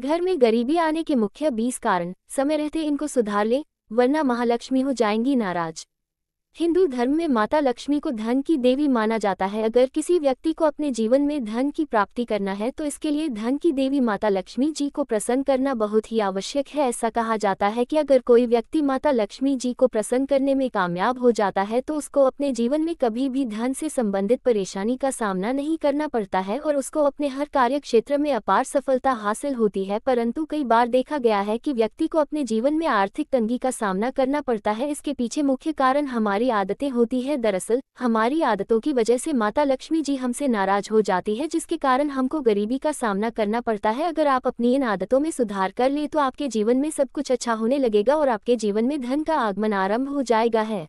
घर में गरीबी आने के मुख्य बीस कारण समय रहते इनको सुधार लें वरना महालक्ष्मी हो जाएंगी नाराज हिंदू धर्म में माता लक्ष्मी को धन की देवी माना जाता है अगर किसी व्यक्ति को अपने जीवन में धन की प्राप्ति करना है तो इसके लिए धन की देवी माता लक्ष्मी जी को प्रसन्न करना बहुत ही आवश्यक है ऐसा कहा जाता है कि अगर कोई व्यक्ति माता लक्ष्मी जी को प्रसन्न करने में कामयाब हो जाता है तो उसको अपने जीवन में कभी भी धन से संबंधित परेशानी का सामना नहीं करना पड़ता है और उसको अपने हर कार्य क्षेत्र में अपार सफलता हासिल होती है परंतु कई बार देखा गया है कि व्यक्ति को अपने जीवन में आर्थिक तंगी का सामना करना पड़ता है इसके पीछे मुख्य कारण हमारे हमारी आदतें होती है दरअसल हमारी आदतों की वजह से माता लक्ष्मी जी हमसे नाराज हो जाती है जिसके कारण हमको गरीबी का सामना करना पड़ता है अगर आप अपनी इन आदतों में सुधार कर ले तो आपके जीवन में सब कुछ अच्छा होने लगेगा और आपके जीवन में धन का आगमन आरम्भ हो जाएगा है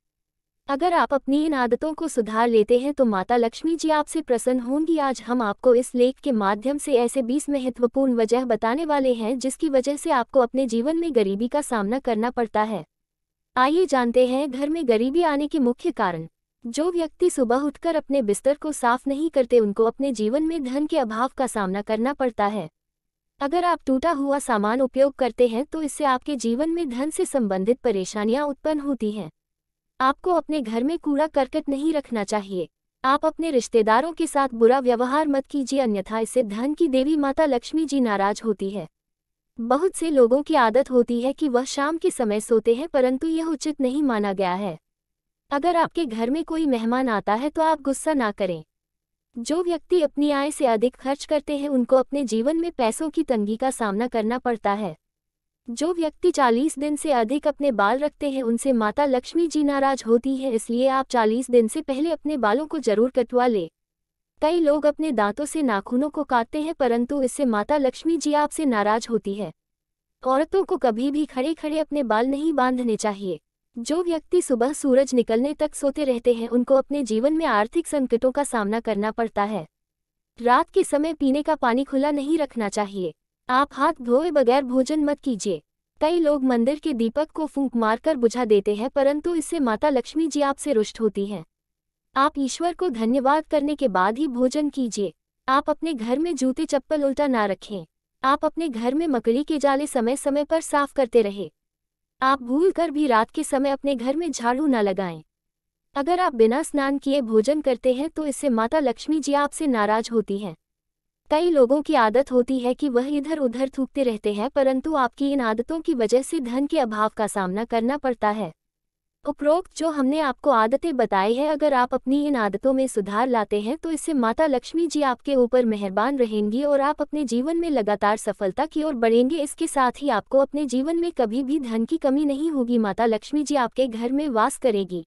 अगर आप अपनी इन आदतों को सुधार लेते हैं तो माता लक्ष्मी जी आपसे प्रसन्न होंगी आज हम आपको इस लेख के माध्यम से ऐसे 20 महत्वपूर्ण वजह बताने वाले हैं जिसकी वजह से आपको अपने जीवन में गरीबी का सामना करना पड़ता है आइए जानते हैं घर में गरीबी आने के मुख्य कारण जो व्यक्ति सुबह उठकर अपने बिस्तर को साफ नहीं करते उनको अपने जीवन में धन के अभाव का सामना करना पड़ता है अगर आप टूटा हुआ सामान उपयोग करते हैं तो इससे आपके जीवन में धन से संबंधित परेशानियां उत्पन्न होती हैं आपको अपने घर में कूड़ा करकट नहीं रखना चाहिए आप अपने रिश्तेदारों के साथ बुरा व्यवहार मत कीजिए अन्यथा इससे धन की देवी माता लक्ष्मी जी नाराज होती है बहुत से लोगों की आदत होती है कि वह शाम के समय सोते हैं परंतु यह उचित नहीं माना गया है अगर आपके घर में कोई मेहमान आता है तो आप गुस्सा ना करें जो व्यक्ति अपनी आय से अधिक खर्च करते हैं उनको अपने जीवन में पैसों की तंगी का सामना करना पड़ता है जो व्यक्ति 40 दिन से अधिक अपने बाल रखते हैं उनसे माता लक्ष्मी जी नाराज होती है इसलिए आप 40 दिन से पहले अपने बालों को जरूर कटवा लें कई लोग अपने दांतों से नाखूनों को काटते हैं परंतु इससे माता लक्ष्मी जी आपसे नाराज होती है औरतों को कभी भी खड़े खड़े अपने बाल नहीं बांधने चाहिए जो व्यक्ति सुबह सूरज निकलने तक सोते रहते हैं उनको अपने जीवन में आर्थिक संकटों का सामना करना पड़ता है रात के समय पीने का पानी खुला नहीं रखना चाहिए आप हाथ धोए बगैर भोजन मत कीजिए कई लोग मंदिर के दीपक को फूंक मारकर बुझा देते हैं परंतु इससे माता लक्ष्मी जी आपसे रुष्ट होती हैं आप ईश्वर को धन्यवाद करने के बाद ही भोजन कीजिए आप अपने घर में जूते चप्पल उल्टा ना रखें आप अपने घर में मकड़ी के जाले समय समय पर साफ करते रहे आप भूल कर भी रात के समय अपने घर में झाड़ू न लगाएं अगर आप बिना स्नान किए भोजन करते हैं तो इससे माता लक्ष्मी जी आपसे नाराज होती हैं कई लोगों की आदत होती है कि वह इधर उधर थूकते रहते हैं परंतु आपकी इन आदतों की वजह से धन के अभाव का सामना करना पड़ता है उपरोक्त जो हमने आपको आदतें बताई है अगर आप अपनी इन आदतों में सुधार लाते हैं तो इससे माता लक्ष्मी जी आपके ऊपर मेहरबान रहेंगी और आप अपने जीवन में लगातार सफलता की ओर बढ़ेंगे इसके साथ ही आपको अपने जीवन में कभी भी धन की कमी नहीं होगी माता लक्ष्मी जी आपके घर में वास करेगी